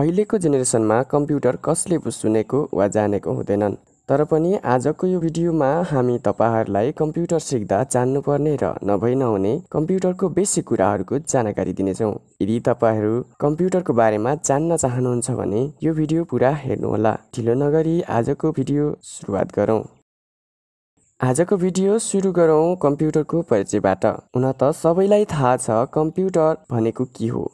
अहिलेको जेनेरेसनमा कम्प्युटर कसले सुनेको वा जानेको हुँदैनन् तर पनि आजको यो भिडियोमा हामी तपाईँहरूलाई कम्प्युटर सिक्दा जान्नुपर्ने र नभई नहुने कम्प्युटरको बेसिक कुराहरूको जानकारी दिनेछौँ यदि तपाईँहरू कम्प्युटरको बारेमा जान्न चाहनुहुन्छ भने यो भिडियो पुरा हेर्नुहोला ढिलो नगरी आजको भिडियो सुरुवात गरौँ आजको भिडियो सुरु गरौँ कम्प्युटरको परिचयबाट हुन त सबैलाई थाहा छ कम्प्युटर भनेको के हो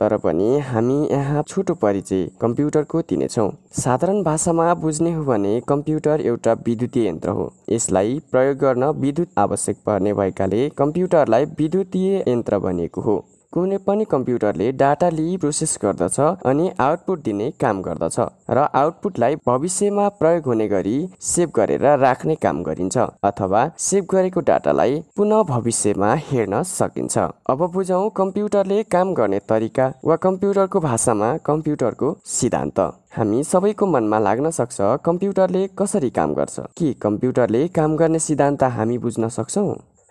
तर पनि हामी यहाँ छोटो परिचय कम्प्युटरको दिनेछौँ साधारण भाषामा बुझ्ने हो भने कम्प्युटर एउटा विद्युतीय यन्त्र हो यसलाई प्रयोग गर्न विद्युत आवश्यक पर्ने भएकाले कम्प्युटरलाई विद्युतीय यन्त्र भनिएको हो कुनै पनि कम्प्युटरले डाटा लिई प्रोसेस गर्दछ अनि आउटपुट दिने काम गर्दछ र आउटपुटलाई भविष्यमा प्रयोग हुने गरी सेभ गरेर राख्ने काम गरिन्छ अथवा सेभ गरेको डाटालाई पुनः भविष्यमा हेर्न सकिन्छ अब बुझौँ कम्प्युटरले काम गर्ने तरिका वा कम्प्युटरको भाषामा कम्प्युटरको सिद्धान्त हामी सबैको मनमा लाग्न सक्छ कम्प्युटरले कसरी काम गर्छ के कम्प्युटरले काम गर्ने सिद्धान्त हामी बुझ्न सक्छौँ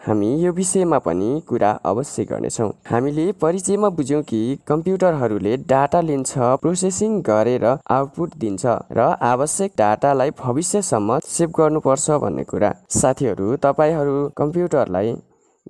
हामी यो विषयमा पनि कुरा अवश्य गर्नेछौँ हामीले परिचयमा बुझ्यौँ कि कम्प्युटरहरूले डाटा लिन्छ प्रोसेसिङ गरेर आउटपुट दिन्छ र आवश्यक डाटालाई भविष्यसम्म सेभ गर्नुपर्छ भन्ने कुरा साथीहरू तपाईँहरू कम्प्युटरलाई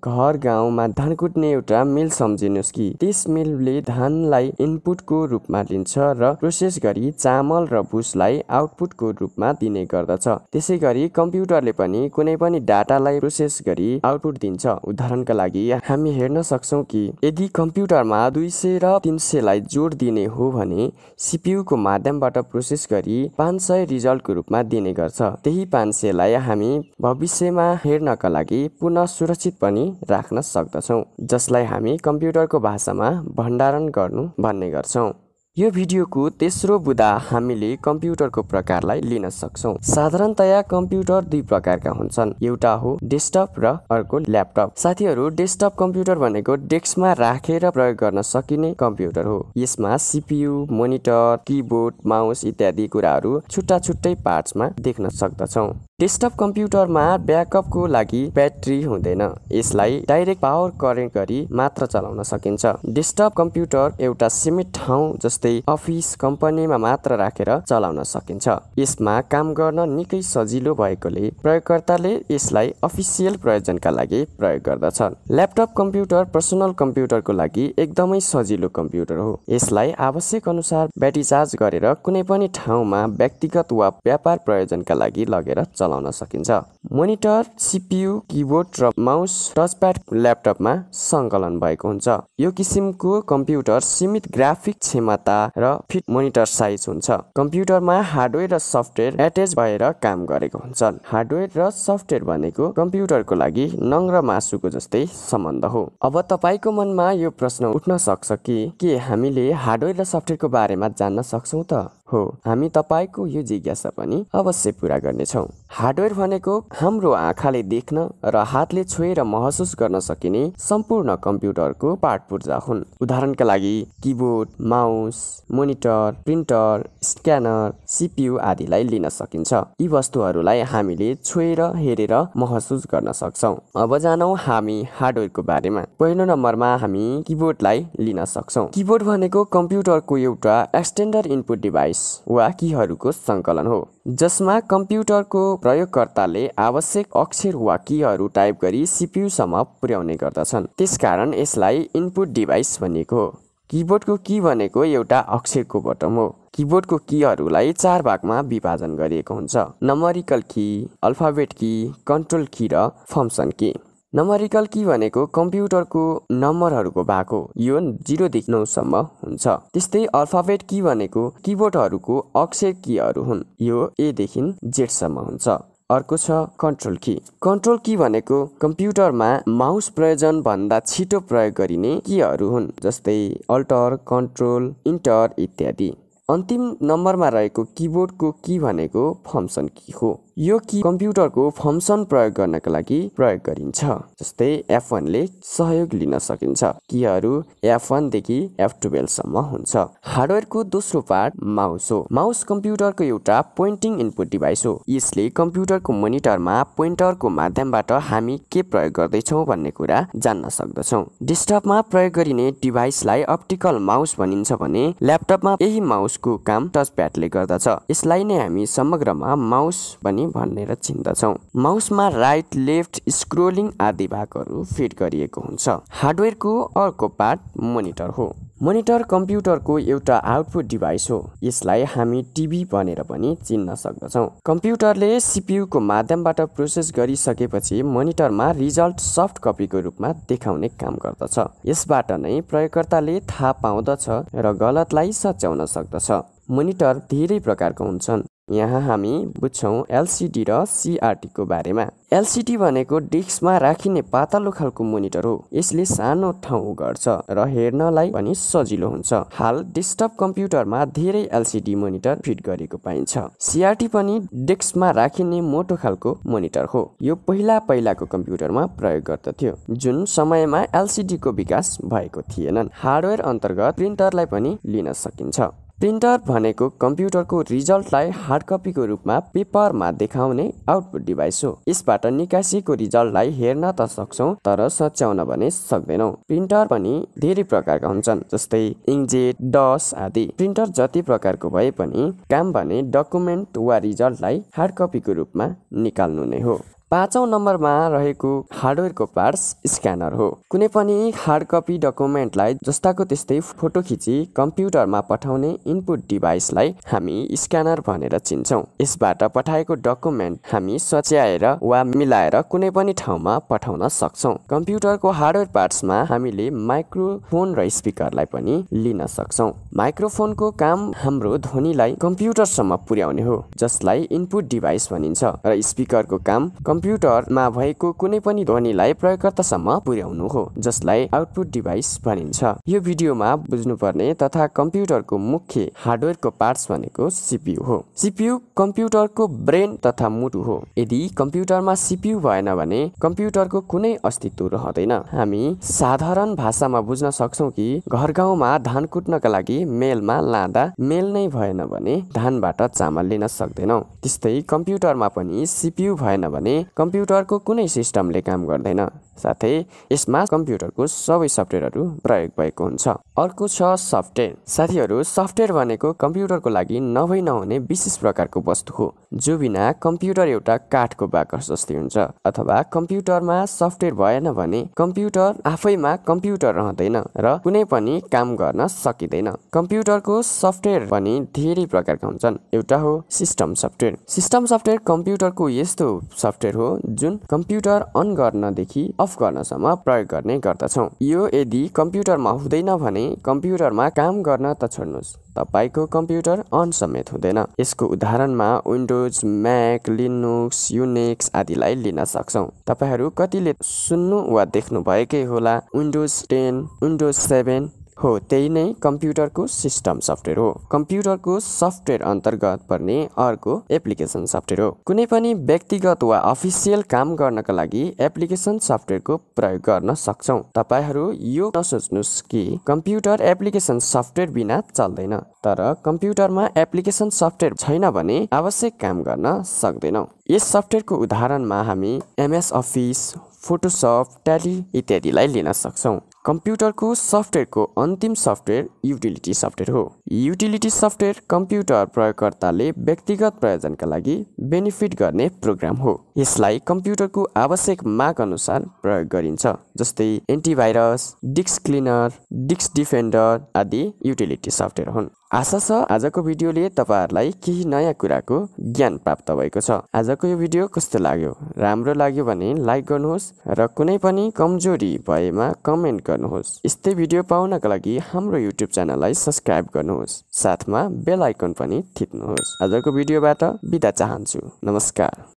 घर गाउँमा धान कुट्ने एउटा मिल सम्झिनुहोस् कि त्यस मिलले धानलाई इनपुटको रूपमा लिन्छ र प्रोसेस गरी चामल र भुसलाई आउटपुटको रूपमा दिने गर्दछ त्यसै गरी कम्प्युटरले पनि कुनै पनि डाटालाई प्रोसेस गरी आउटपुट दिन्छ उदाहरणका लागि हामी हेर्न सक्छौँ कि यदि कम्प्युटरमा दुई सय र तिन सयलाई जोड दिने हो भने सिपियुको माध्यमबाट प्रोसेस गरी पाँच सय रिजल्टको रूपमा दिने गर्छ त्यही पाँच सयलाई हामी भविष्यमा हेर्नका लागि पुनः सुरक्षित पनि राख्न सक्दछौँ जसलाई हामी कम्प्युटरको भाषामा भण्डारण गर्नु भन्ने गर्छौँ यो भिडियोको तेस्रो बुदा हामीले कम्प्युटरको प्रकारलाई लिन सक्छौँ साधारणतया कम्प्युटर दुई प्रकारका हुन्छन् एउटा हो डेस्कटप र अर्को ल्यापटप साथीहरू डेस्कटप कम्प्युटर भनेको डेस्कमा राखेर प्रयोग गर्न सकिने कम्प्युटर हो यसमा सिपियु मोनिटर किबोर्ड माउस इत्यादि कुराहरू छुट्टा छुट्टै पार्ट्समा देख्न सक्दछौँ डेस्कटप कम्प्युटरमा ब्याकअपको लागि ब्याट्री हुँदैन यसलाई डाइरेक्ट पावर करेन्ट गरी मात्र चलाउन सकिन्छ डेस्कटप कम्प्युटर एउटा सीमित ठाउँ जस्तै अफिस कम्पनीमा मात्र राखेर रा चलाउन सकिन्छ यसमा काम गर्न निकै सजिलो भएकोले प्रयोगकर्ताले यसलाई अफिसियल प्रयोजनका लागि प्रयोग गर्दछन् ल्यापटप कम्प्युटर पर्सनल कम्प्युटरको लागि एकदमै सजिलो कम्प्युटर हो यसलाई आवश्यक अनुसार ब्याट्री चार्ज गरेर कुनै पनि ठाउँमा व्यक्तिगत वा व्यापार प्रयोजनका लागि लगेर चलाउन सकिन्छ मोनिटर सिपियु किबोर्ड र माउस टचप्याड ल्यापटपमा सङ्कलन भएको हुन्छ यो किसिमको कम्प्युटर सीमित ग्राफिक क्षमता र फिट मोनिटर साइज हुन्छ कम्प्युटरमा हार्डवेयर र सफ्टवेयर एट्याच भएर काम गरेको हुन्छ हार्डवेयर र सफ्टवेयर भनेको कम्प्युटरको लागि नङ र मासुको जस्तै सम्बन्ध हो अब तपाईँको मनमा यो प्रश्न उठ्न सक्छ कि के हामीले हार्डवेयर र सफ्टवेयरको बारेमा जान्न सक्छौँ त हो हामी तपाईँको यो जिज्ञासा पनि अवश्य पुरा गर्नेछौँ हार्डवेयर भनेको हाम्रो आँखाले देख्न र हातले छोएर महसुस गर्न सकिने सम्पूर्ण कम्प्युटरको पाठ पूर्जा हुन् उदाहरणका लागि keyboard mouse monitor printer scanner CPU आदिलाई लिन सकिन्छ यी वस्तुहरूलाई हामीले छोएर हेरेर महसुस गर्न सक्छौँ अब जानौ हामी हार्डवेयरको बारेमा पहिलो नम्बरमा हामी किबोर्डलाई लिन सक्छौँ किबोर्ड भनेको कम्प्युटरको एउटा एक्सटेन्डर इनपुट डिभाइस वा किहरूको सङ्कलन हो जसमा कम्प्युटरको प्रयोगकर्ताले आवश्यक अक्षर वा किहरू टाइप गरी सिपियुसम्म पुर्याउने गर्दछन् त्यसकारण यसलाई इनपुट डिभाइस भनिएको हो किबोर्डको की भनेको एउटा अक्षरको बटम हो किबोर्डको किहरूलाई चार भागमा विभाजन गरिएको हुन्छ नम्बरिकल कि अल्फाबेट कि कन्ट्रोल कि र फङ्सन कि नम्बरिकल कि भनेको कम्प्युटरको नम्बरहरूको भएको यो जिरोदेखि नौसम्म हुन्छ त्यस्तै अल्फाबेट कि भनेको किबोर्डहरूको अक्षर किहरू हुन् यो एदेखि जेडसम्म हुन्छ अर्को छ कन्ट्रोल कि कन्ट्रोल कि भनेको कम्प्युटरमा माउस प्रयोजन भन्दा छिटो प्रयोग गरिने किहरू हुन् जस्तै अल्टर कन्ट्रोल इन्टर इत्यादि अन्तिम नम्बरमा रहेको किबोर्डको कि भनेको फङ्सन कि हो यो कि कम्प्युटरको फङ्सन प्रयोग गर्नका लागि प्रयोग गरिन्छ जस्तै एफ वानले सहयोग लिन सकिन्छ किहरू एफ वानदेखि एफ टुवेल्भसम्म हुन्छ हार्डवेयरको दोस्रो पार्ट माउस हो माउस कम्प्युटरको एउटा पोइन्टिङ इनपुट डिभाइस हो यसले कम्प्युटरको मोनिटरमा पोइन्टरको माध्यमबाट हामी के प्रयोग गर्दैछौँ भन्ने कुरा जान्न सक्दछौँ डेस्कटपमा प्रयोग गरिने डिभाइसलाई अप्टिकल माउस भनिन्छ भने ल्यापटपमा यही माउसको काम टच प्याडले गर्दछ यसलाई नै हामी समग्रमा माउस पनि भनेर चिन्दछौँ माउसमा राइट लेफ्ट स्क्रोलिङ आदि भागहरू फिट गरिएको हुन्छ हार्डवेयरको अर्को पार्ट मोनिटर हो मोनिटर कम्प्युटरको एउटा आउटपुट डिभाइस हो यसलाई हामी टिभी भनेर पनि चिन्न सक्दछौँ कम्प्युटरले सिपियुको माध्यमबाट प्रोसेस गरिसकेपछि मोनिटरमा रिजल्ट सफ्ट कपीको रूपमा देखाउने काम गर्दछ यसबाट नै प्रयोगकर्ताले थाहा पाउँदछ र गलतलाई सच्याउन सक्दछ मोनिटर धेरै प्रकारको हुन्छन् यहाँ हामी बुझ्छौँ एलसिडी र सिआरटीको बारेमा एलसिडी भनेको डिस्कमा राखिने पातलो खालको मोनिटर हो यसले सानो ठाउँ गर्छ र हेर्नलाई पनि सजिलो हुन्छ हाल डेस्कटप कम्प्युटरमा धेरै एलसिडी मोनिटर फिट गरेको पाइन्छ सिआरटी पनि डेस्कमा राखिने मोटो खालको मोनिटर हो यो पहिला पहिलाको कम्प्युटरमा प्रयोग गर्दथ्यो जुन समयमा एलसिडीको विकास भएको थिएनन् हार्डवेयर अन्तर्गत प्रिन्टरलाई पनि लिन सकिन्छ प्रिन्टर भनेको कम्प्युटरको रिजल्टलाई हार्ड कपीको रूपमा पेपरमा देखाउने आउटपुट डिभाइस हो यसबाट निकासीको रिजल्टलाई हेर्न त सक्छौँ तर सच्याउन भने सक्दैनौँ प्रिन्टर पनि धेरै प्रकारका हुन्छन् जस्तै इङ्जेट डस आदि प्रिन्टर जति प्रकारको भए पनि काम भने डकुमेन्ट वा रिजल्टलाई हार्ड कपीको रूपमा निकाल्नु नै हो पाँचौँ नम्बरमा रहेको हार्डवेयरको पार्ट्स स्क्यानर हो कुनै पनि हार्ड कपी डकुमेन्टलाई जस्ताको त्यस्तै फोटो खिची कम्प्युटरमा पठाउने इनपुट डिभाइसलाई हामी स्क्यानर भनेर चिन्छौँ यसबाट पठाएको डकुमेन्ट हामी सच्याएर वा मिलाएर कुनै पनि ठाउँमा पठाउन सक्छौँ कम्प्युटरको हार्डवेयर पार्ट्समा हामीले माइक्रोफोन र स्पिकरलाई पनि लिन सक्छौँ माइक्रोफोनको काम हाम्रो ध्वनिलाई कम्प्युटरसम्म पुर्याउने हो जसलाई इनपुट डिभाइस भनिन्छ र स्पिकरको काम कम्प्युटरमा भएको कुनै पनि ध्वनिलाई प्रयोगकर्तासम्म पुर्याउनु हो जसलाई आउटपुट डिभाइस भनिन्छ यो भिडियोमा बुझ्नुपर्ने तथा कम्प्युटरको मुख्य हार्डवेयरको पार्ट्स भनेको सिपियु हो सिपियु कम्प्युटरको ब्रेन तथा मुटु हो यदि कम्प्युटरमा सिपियु भएन भने कम्प्युटरको कुनै अस्तित्व रहँदैन हामी साधारण भाषामा बुझ्न सक्छौँ कि घर गाउँमा धान कुट्नका लागि मेलमा लाँदा मेल नै भएन भने धानबाट चामल लिन सक्दैनौँ त्यस्तै कम्प्युटरमा पनि सिपियु भएन भने कम्प्युटरको कुनै सिस्टमले काम गर्दैन साथै यसमा कम्प्युटरको सबै सफ्टवेयरहरू प्रयोग भएको हुन्छ अर्को छ सफ्टवेयर साथीहरू सफ्टवेयर भनेको कम्प्युटरको लागि नभई नहुने विशेष प्रकारको वस्तु हो जो बिना कम्प्युटर एउटा काठको बाकस जस्तै हुन्छ अथवा कम्प्युटरमा सफ्टवेयर भएन भने कम्प्युटर आफैमा कम्प्युटर रहँदैन र कुनै पनि काम गर्न सकिँदैन कम्प्युटरको सफ्टवेयर पनि धेरै प्रकारका हुन्छन् एउटा हो सिस्टम सफ्टवेयर सिस्टम सफ्टवेयर कम्प्युटरको यस्तो सफ्टवेयर सफ्टवेयर हो जुन कम्प्युटर अन गर्नदेखि अफ गर्नसम्म प्रयोग गर्ने गर्दछौँ यो यदि कम्प्युटरमा हुँदैन भने कम्प्युटरमा काम गर्न त छोड्नुहोस् तपाईँको कम्प्युटर अन समेत हुँदैन यसको उदाहरणमा विन्डोज म्याक लिनुक्स युनिक्स आदिलाई लिन सक्छौँ तपाईँहरू कतिले सुन्नु वा देख्नु भएकै होला विन्डोज टेन विन्डोज सेभेन हो त्यही नै कम्प्युटरको सिस्टम सफ्टवेयर हो कम्प्युटरको सफ्टवेयर अन्तर्गत पर्ने अर्को एप्लिकेसन सफ्टवेयर हो कुनै पनि व्यक्तिगत वा अफिसियल काम गर्नका लागि एप्लिकेसन सफ्टवेयरको प्रयोग गर्न सक्छौँ तपाईँहरू यो नसोच्नुहोस् कि कम्प्युटर एप्लिकेसन सफ्टवेयर बिना चल्दैन तर कम्प्युटरमा एप्लिकेसन सफ्टवेयर छैन भने आवश्यक काम गर्न सक्दैनौँ यस सफ्टवेयरको उदाहरणमा हामी एमएस अफिस फोटोसप ट्याली इत्यादिलाई लिन सक्छौँ कम्प्युटरको सफ्टवेयरको अन्तिम सफ्टवेयर युटिलिटी सफ्टवेयर हो युटिलिटी सफ्टवेयर कम्प्युटर प्रयोगकर्ताले व्यक्तिगत प्रयोजनका लागि बेनिफिट गर्ने प्रोग्राम हो यसलाई कम्प्युटरको आवश्यक माग अनुसार प्रयोग गरिन्छ जस्तै antivirus disk cleaner disk defender आदि युटिलिटी सफ्टवेयर हुन् आशा छ आजको भिडियोले तपाईँहरूलाई केही नयाँ कुराको ज्ञान प्राप्त भएको छ आजको यो भिडियो कस्तो लाग्यो राम्रो लाग्यो भने लाइक गर्नुहोस् र कुनै पनि कमजोरी भएमा कमेन्ट गर्नुहोस् यस्तै भिडियो पाउनका लागि हाम्रो युट्युब च्यानललाई सब्सक्राइब गर्नुहोस् साथमा बेल आइकन पनि थिच्नुहोस् आजको भिडियोबाट बिदा चाहन्छु नमस्कार